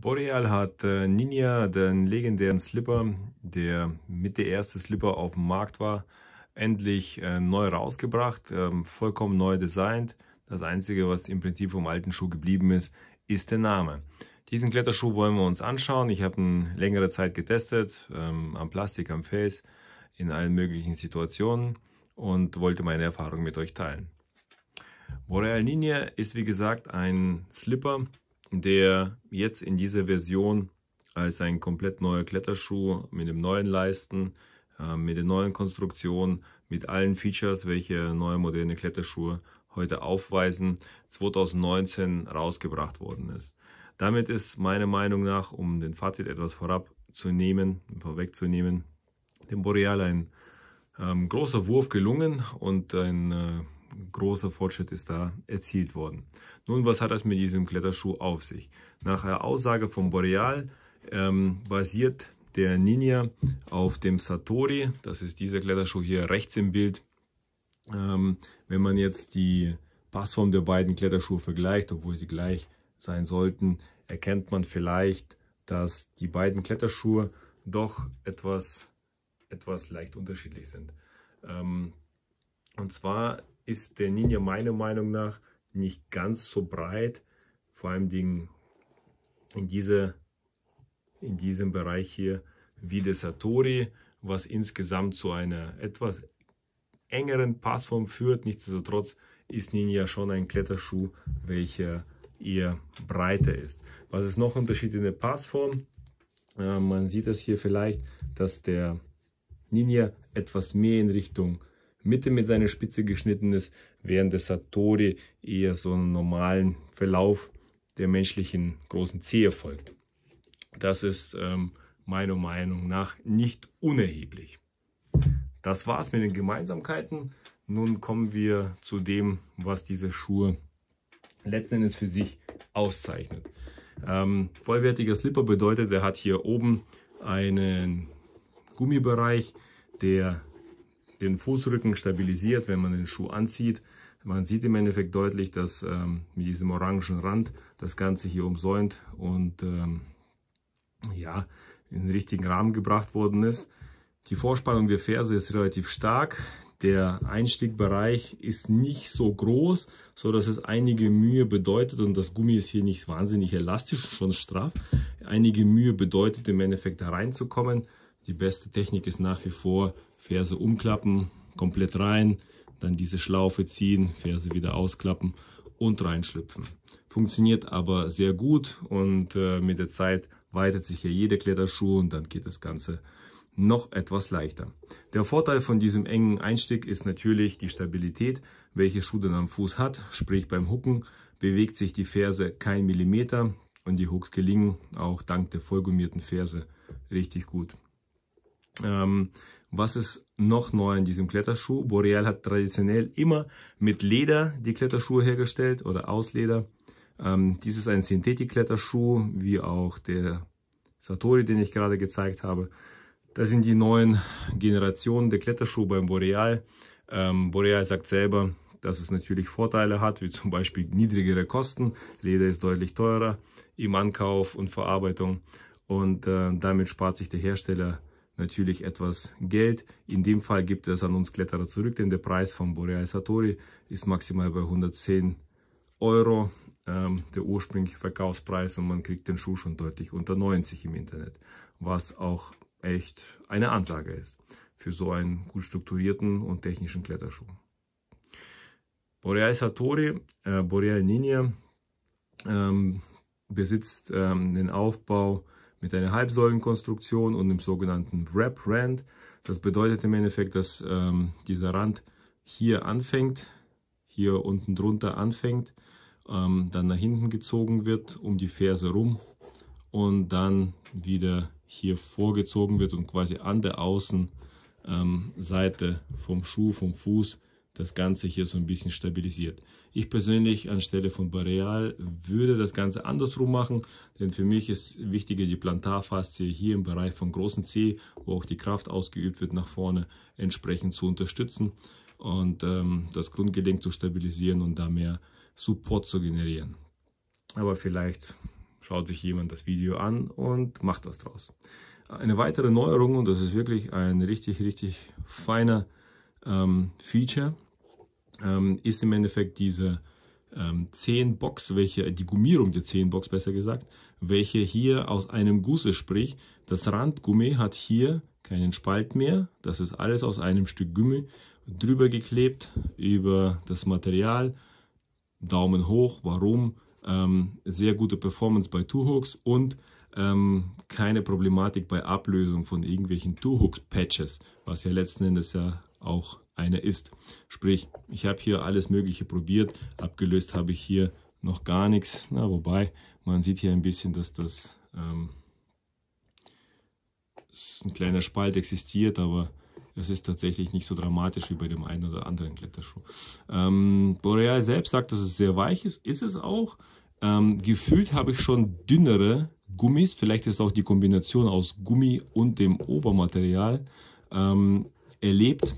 Boreal hat äh, Ninja, den legendären Slipper, der mit der erste Slipper auf dem Markt war, endlich äh, neu rausgebracht, ähm, vollkommen neu designt. Das einzige, was im Prinzip vom alten Schuh geblieben ist, ist der Name. Diesen Kletterschuh wollen wir uns anschauen. Ich habe ihn längere Zeit getestet, ähm, am Plastik, am Face, in allen möglichen Situationen und wollte meine Erfahrung mit euch teilen. Boreal Ninja ist wie gesagt ein Slipper, der jetzt in dieser Version als ein komplett neuer Kletterschuh mit dem neuen Leisten, äh, mit der neuen Konstruktion, mit allen Features, welche neue moderne Kletterschuhe heute aufweisen, 2019 rausgebracht worden ist. Damit ist meiner Meinung nach, um den Fazit etwas vorabzunehmen, vorwegzunehmen, dem Boreal ein ähm, großer Wurf gelungen und ein äh, großer Fortschritt ist da erzielt worden. Nun, was hat das mit diesem Kletterschuh auf sich? Nach der Aussage von Boreal ähm, basiert der Ninja auf dem Satori. Das ist dieser Kletterschuh hier rechts im Bild. Ähm, wenn man jetzt die Passform der beiden Kletterschuhe vergleicht, obwohl sie gleich sein sollten, erkennt man vielleicht, dass die beiden Kletterschuhe doch etwas, etwas leicht unterschiedlich sind. Ähm, und zwar ist der Ninja meiner Meinung nach nicht ganz so breit. Vor allem in, diese, in diesem Bereich hier wie der Satori, was insgesamt zu einer etwas engeren Passform führt. Nichtsdestotrotz ist Ninja schon ein Kletterschuh, welcher eher breiter ist. Was ist noch Unterschied in der Passform? Äh, man sieht das hier vielleicht, dass der Ninja etwas mehr in Richtung Mitte mit seiner Spitze geschnitten ist, während der Satori eher so einen normalen Verlauf der menschlichen großen Zehe folgt. Das ist ähm, meiner Meinung nach nicht unerheblich. Das war's mit den Gemeinsamkeiten. Nun kommen wir zu dem, was diese Schuhe letzten Endes für sich auszeichnet. Ähm, vollwertiger Slipper bedeutet, er hat hier oben einen Gummibereich, der den Fußrücken stabilisiert, wenn man den Schuh anzieht. Man sieht im Endeffekt deutlich, dass ähm, mit diesem orangen Rand das Ganze hier umsäunt und ähm, ja, in den richtigen Rahmen gebracht worden ist. Die Vorspannung der Ferse ist relativ stark. Der Einstiegbereich ist nicht so groß, so dass es einige Mühe bedeutet und das Gummi ist hier nicht wahnsinnig elastisch, schon straff. Einige Mühe bedeutet im Endeffekt da reinzukommen. Die beste Technik ist nach wie vor Ferse umklappen, komplett rein, dann diese Schlaufe ziehen, Ferse wieder ausklappen und reinschlüpfen. Funktioniert aber sehr gut und äh, mit der Zeit weitet sich ja jeder Kletterschuh und dann geht das Ganze noch etwas leichter. Der Vorteil von diesem engen Einstieg ist natürlich die Stabilität, welche Schuh dann am Fuß hat, sprich beim Hucken bewegt sich die Ferse kein Millimeter und die Hooks gelingen auch dank der vollgummierten Ferse richtig gut. Ähm, was ist noch neu in diesem Kletterschuh? Boreal hat traditionell immer mit Leder die Kletterschuhe hergestellt oder aus Leder. Ähm, dies ist ein Synthetik-Kletterschuh, wie auch der Satori, den ich gerade gezeigt habe. Das sind die neuen Generationen der Kletterschuhe beim Boreal. Ähm, Boreal sagt selber, dass es natürlich Vorteile hat, wie zum Beispiel niedrigere Kosten. Leder ist deutlich teurer im Ankauf und Verarbeitung und äh, damit spart sich der Hersteller natürlich etwas Geld. In dem Fall gibt es an uns Kletterer zurück, denn der Preis von Boreal Satori ist maximal bei 110 Euro ähm, der ursprüngliche Verkaufspreis und man kriegt den Schuh schon deutlich unter 90 im Internet, was auch echt eine Ansage ist für so einen gut strukturierten und technischen Kletterschuh. Boreal Satori, äh, Boreal Ninja ähm, besitzt ähm, den Aufbau mit einer Halbsäulenkonstruktion und dem sogenannten Wrap Rand. Das bedeutet im Endeffekt, dass ähm, dieser Rand hier anfängt, hier unten drunter anfängt, ähm, dann nach hinten gezogen wird, um die Ferse rum und dann wieder hier vorgezogen wird und quasi an der Außenseite ähm, vom Schuh, vom Fuß das Ganze hier so ein bisschen stabilisiert. Ich persönlich anstelle von Boreal würde das Ganze andersrum machen, denn für mich ist wichtiger die Plantarfaszie hier im Bereich von großen C, wo auch die Kraft ausgeübt wird, nach vorne entsprechend zu unterstützen und ähm, das Grundgelenk zu stabilisieren und da mehr Support zu generieren. Aber vielleicht schaut sich jemand das Video an und macht was draus. Eine weitere Neuerung, und das ist wirklich ein richtig, richtig feiner ähm, Feature ähm, ist im Endeffekt diese ähm, 10 Box, welche, die Gummierung der 10 Box besser gesagt, welche hier aus einem Gusse spricht. das Randgummi hat hier keinen Spalt mehr, das ist alles aus einem Stück Gummi drüber geklebt über das Material, Daumen hoch, warum, ähm, sehr gute Performance bei Two-Hooks und ähm, keine Problematik bei Ablösung von irgendwelchen Two-Hook-Patches, was ja letzten Endes ja auch eine ist. Sprich, ich habe hier alles Mögliche probiert, abgelöst habe ich hier noch gar nichts. Na, wobei, man sieht hier ein bisschen, dass das ähm, ein kleiner Spalt existiert, aber es ist tatsächlich nicht so dramatisch wie bei dem einen oder anderen Kletterschuh. Ähm, Boreal selbst sagt, dass es sehr weich ist, ist es auch. Ähm, gefühlt habe ich schon dünnere Gummis, vielleicht ist auch die Kombination aus Gummi und dem Obermaterial ähm, erlebt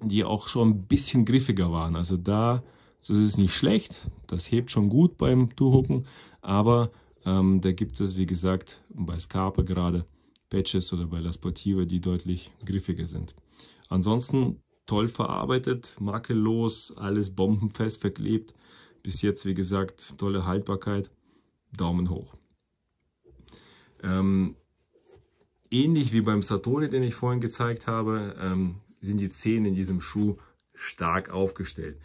die auch schon ein bisschen griffiger waren. Also da das ist nicht schlecht, das hebt schon gut beim Tuhucken, aber ähm, da gibt es, wie gesagt, bei Scarpe gerade Patches oder bei La Sportiva, die deutlich griffiger sind. Ansonsten toll verarbeitet, makellos, alles bombenfest verklebt. Bis jetzt, wie gesagt, tolle Haltbarkeit. Daumen hoch. Ähm, ähnlich wie beim Satori, den ich vorhin gezeigt habe, ähm, sind die Zehen in diesem Schuh stark aufgestellt.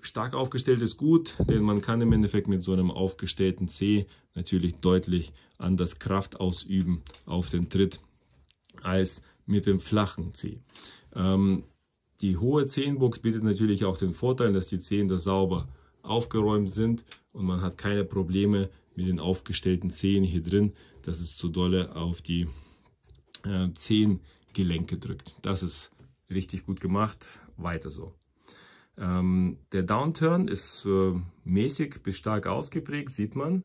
Stark aufgestellt ist gut, denn man kann im Endeffekt mit so einem aufgestellten Zeh natürlich deutlich anders Kraft ausüben auf den Tritt als mit dem flachen Zeh. Ähm, die hohe Zehenbuchs bietet natürlich auch den Vorteil, dass die Zehen da sauber aufgeräumt sind und man hat keine Probleme mit den aufgestellten Zehen hier drin, dass es zu dolle auf die äh, Zehengelenke drückt. Das ist Richtig gut gemacht, weiter so. Ähm, der Downturn ist äh, mäßig bis stark ausgeprägt, sieht man.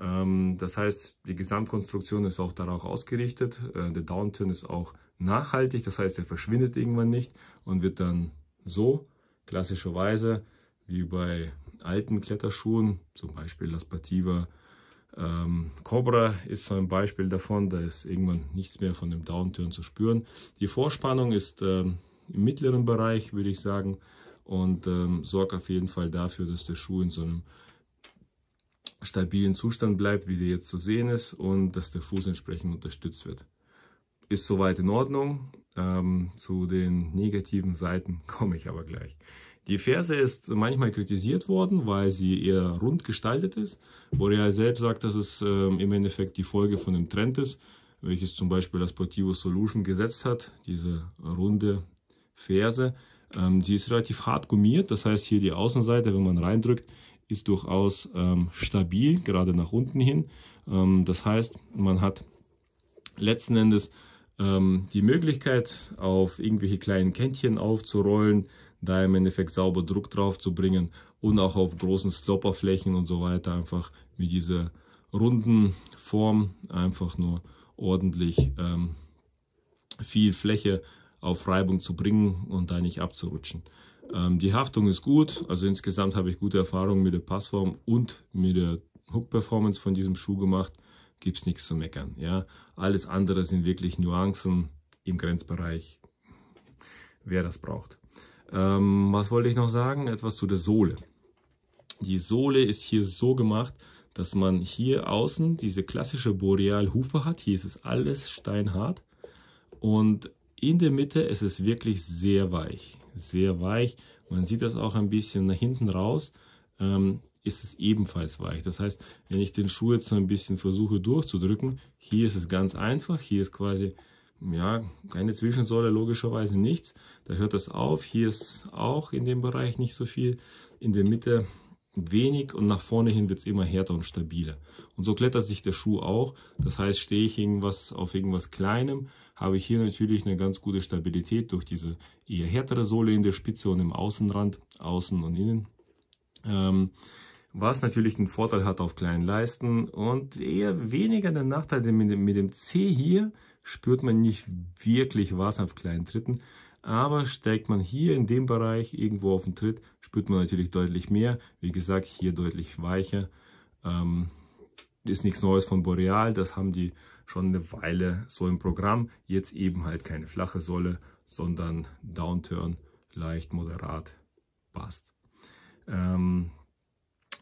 Ähm, das heißt, die Gesamtkonstruktion ist auch darauf ausgerichtet. Äh, der Downturn ist auch nachhaltig, das heißt, er verschwindet irgendwann nicht und wird dann so klassischerweise wie bei alten Kletterschuhen, zum Beispiel Las Pativa ähm, Cobra ist so ein Beispiel davon, da ist irgendwann nichts mehr von dem Downturn zu spüren. Die Vorspannung ist ähm, im mittleren Bereich, würde ich sagen, und ähm, sorgt auf jeden Fall dafür, dass der Schuh in so einem stabilen Zustand bleibt, wie der jetzt zu sehen ist, und dass der Fuß entsprechend unterstützt wird. Ist soweit in Ordnung. Ähm, zu den negativen Seiten komme ich aber gleich. Die Ferse ist manchmal kritisiert worden, weil sie eher rund gestaltet ist. Boreal selbst sagt, dass es ähm, im Endeffekt die Folge von dem Trend ist, welches zum Beispiel das Sportivo Solution gesetzt hat, diese runde Ferse. Ähm, die ist relativ hart gummiert, das heißt hier die Außenseite, wenn man reindrückt, ist durchaus ähm, stabil, gerade nach unten hin. Ähm, das heißt, man hat letzten Endes ähm, die Möglichkeit, auf irgendwelche kleinen Kännchen aufzurollen, da im Endeffekt sauber Druck drauf zu bringen und auch auf großen Stopperflächen und so weiter einfach mit dieser runden Form einfach nur ordentlich ähm, viel Fläche auf Reibung zu bringen und da nicht abzurutschen. Ähm, die Haftung ist gut, also insgesamt habe ich gute Erfahrungen mit der Passform und mit der Hook-Performance von diesem Schuh gemacht. Gibt es nichts zu meckern. Ja? Alles andere sind wirklich Nuancen im Grenzbereich, wer das braucht. Ähm, was wollte ich noch sagen? Etwas zu der Sohle. Die Sohle ist hier so gemacht, dass man hier außen diese klassische Boreal-Hufe hat. Hier ist es alles steinhart. Und in der Mitte ist es wirklich sehr weich. Sehr weich. Man sieht das auch ein bisschen nach hinten raus. Ähm, ist es ebenfalls weich. Das heißt, wenn ich den Schuh jetzt so ein bisschen versuche durchzudrücken, hier ist es ganz einfach. Hier ist quasi ja, keine Zwischensäule, logischerweise nichts. Da hört das auf. Hier ist auch in dem Bereich nicht so viel. In der Mitte wenig und nach vorne hin wird es immer härter und stabiler. Und so klettert sich der Schuh auch. Das heißt, stehe ich irgendwas auf irgendwas Kleinem, habe ich hier natürlich eine ganz gute Stabilität durch diese eher härtere Sohle in der Spitze und im Außenrand, außen und innen. Ähm, was natürlich einen Vorteil hat auf kleinen Leisten und eher weniger den Nachteil mit dem, mit dem C hier, spürt man nicht wirklich was auf kleinen Tritten. Aber steigt man hier in dem Bereich irgendwo auf den Tritt, spürt man natürlich deutlich mehr. Wie gesagt, hier deutlich weicher. Ähm, ist nichts Neues von Boreal, das haben die schon eine Weile so im Programm. Jetzt eben halt keine flache Sohle, sondern Downturn, leicht, moderat, passt. Ähm,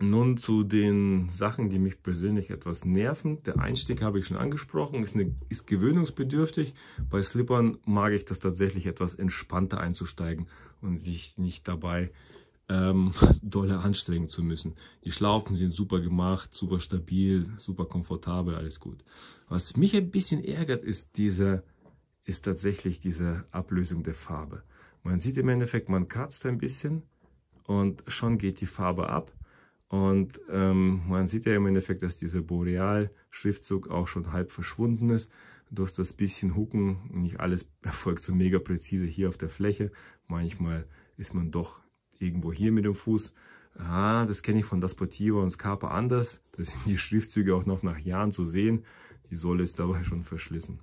nun zu den Sachen, die mich persönlich etwas nerven. Der Einstieg habe ich schon angesprochen, ist, eine, ist gewöhnungsbedürftig. Bei Slippern mag ich das tatsächlich etwas entspannter einzusteigen und sich nicht dabei ähm, dolle anstrengen zu müssen. Die Schlaufen sind super gemacht, super stabil, super komfortabel, alles gut. Was mich ein bisschen ärgert, ist, diese, ist tatsächlich diese Ablösung der Farbe. Man sieht im Endeffekt, man kratzt ein bisschen und schon geht die Farbe ab. Und ähm, man sieht ja im Endeffekt, dass dieser Boreal-Schriftzug auch schon halb verschwunden ist. Durch das bisschen Hucken, nicht alles erfolgt so mega präzise hier auf der Fläche. Manchmal ist man doch irgendwo hier mit dem Fuß. Ah, das kenne ich von Desportivo und Scarpa anders. Da sind die Schriftzüge auch noch nach Jahren zu sehen. Die Sohle ist dabei schon verschlissen.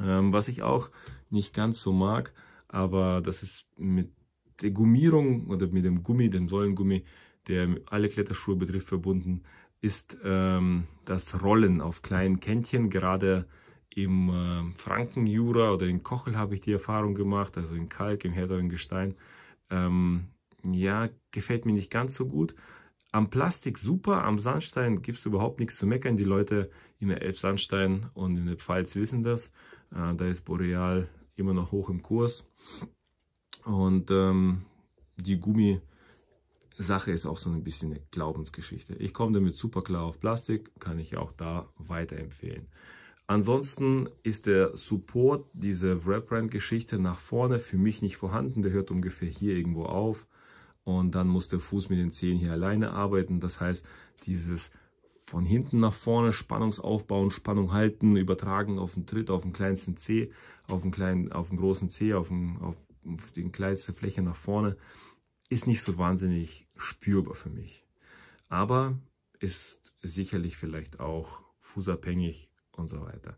Ähm, was ich auch nicht ganz so mag, aber das ist mit der Gummierung oder mit dem Gummi, dem Sollengummi, der alle Kletterschuhe betrifft, verbunden, ist ähm, das Rollen auf kleinen Kännchen. Gerade im äh, Frankenjura oder in Kochel habe ich die Erfahrung gemacht, also in Kalk, im härteren Gestein. Ähm, ja, gefällt mir nicht ganz so gut. Am Plastik super, am Sandstein gibt es überhaupt nichts zu meckern. Die Leute in der Elbsandstein und in der Pfalz wissen das. Äh, da ist Boreal immer noch hoch im Kurs. Und ähm, die Gummi, Sache ist auch so ein bisschen eine Glaubensgeschichte. Ich komme damit super klar auf Plastik, kann ich auch da weiterempfehlen. Ansonsten ist der Support, diese wrap rand geschichte nach vorne für mich nicht vorhanden. Der hört ungefähr hier irgendwo auf und dann muss der Fuß mit den Zehen hier alleine arbeiten. Das heißt, dieses von hinten nach vorne Spannungsaufbauen, Spannung halten, übertragen auf den Tritt, auf den kleinsten C, auf den, kleinen, auf den großen C, auf, den, auf, auf die kleinste Fläche nach vorne, ist nicht so wahnsinnig spürbar für mich. Aber ist sicherlich vielleicht auch fußabhängig und so weiter.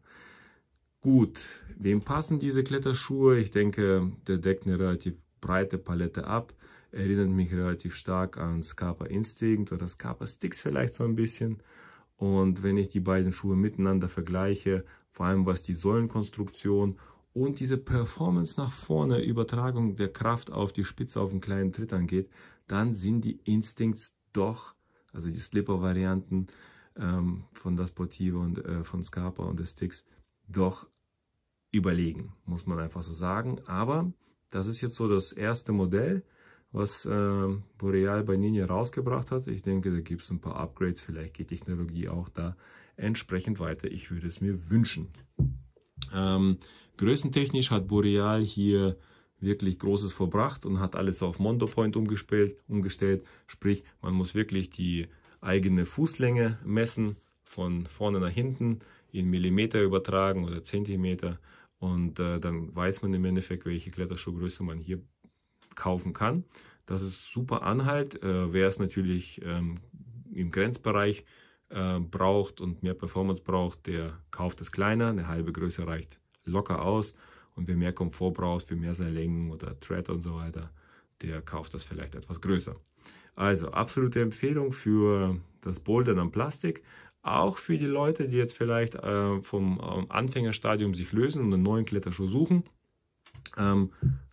Gut, wem passen diese Kletterschuhe? Ich denke, der deckt eine relativ breite Palette ab. Erinnert mich relativ stark an Scarpa Instinct oder Scarpa Sticks vielleicht so ein bisschen. Und wenn ich die beiden Schuhe miteinander vergleiche, vor allem was die Sohlenkonstruktion und diese Performance nach vorne, Übertragung der Kraft auf die Spitze auf den kleinen Tritt angeht, dann sind die Instincts doch, also die Slipper-Varianten ähm, von das Sportive und äh, von Scarpa und der Sticks, doch überlegen, muss man einfach so sagen. Aber das ist jetzt so das erste Modell, was äh, Boreal bei Ninja rausgebracht hat. Ich denke, da gibt es ein paar Upgrades, vielleicht geht Technologie auch da entsprechend weiter. Ich würde es mir wünschen. Ähm, größentechnisch hat Boreal hier wirklich Großes verbracht und hat alles auf Mondo Point umgestellt, umgestellt. Sprich, man muss wirklich die eigene Fußlänge messen, von vorne nach hinten in Millimeter übertragen oder Zentimeter. Und äh, dann weiß man im Endeffekt, welche Kletterschuhgröße man hier kaufen kann. Das ist super Anhalt. Äh, Wer es natürlich ähm, im Grenzbereich äh, braucht und mehr Performance braucht, der kauft es kleiner. Eine halbe Größe reicht locker aus. Und wer mehr Komfort braucht, für mehr seine Längen oder Thread und so weiter, der kauft das vielleicht etwas größer. Also absolute Empfehlung für das Bouldern am Plastik. Auch für die Leute, die jetzt vielleicht äh, vom ähm, Anfängerstadium sich lösen und einen neuen Kletterschuh suchen. Ähm,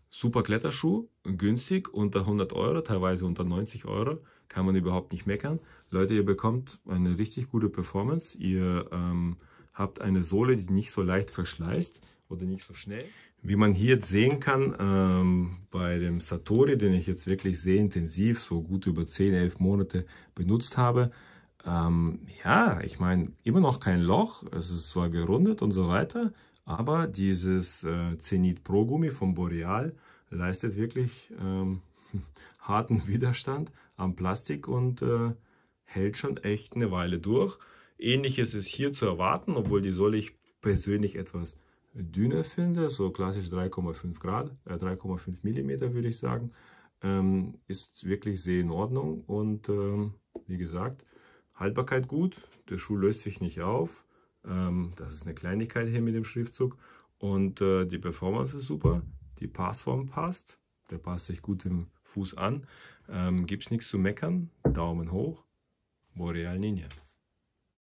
super Kletterschuh, günstig, unter 100 Euro, teilweise unter 90 Euro kann man überhaupt nicht meckern. Leute, ihr bekommt eine richtig gute Performance. Ihr ähm, habt eine Sohle, die nicht so leicht verschleißt oder nicht so schnell. Wie man hier jetzt sehen kann, ähm, bei dem Satori, den ich jetzt wirklich sehr intensiv, so gut über 10, 11 Monate benutzt habe, ähm, ja, ich meine, immer noch kein Loch, es ist zwar gerundet und so weiter, aber dieses äh, Zenit Pro Gummi vom Boreal leistet wirklich ähm, harten Widerstand am Plastik und äh, hält schon echt eine Weile durch. Ähnliches ist hier zu erwarten, obwohl die soll ich persönlich etwas dünner finde, so klassisch 3,5 Grad, äh, 3,5 Millimeter würde ich sagen. Ähm, ist wirklich sehr in Ordnung und ähm, wie gesagt, Haltbarkeit gut, der Schuh löst sich nicht auf. Ähm, das ist eine Kleinigkeit hier mit dem Schriftzug und äh, die Performance ist super, die Passform passt, der passt sich gut im Fuß an. Ähm, Gibt es nichts zu meckern. Daumen hoch. Boreal Ninja.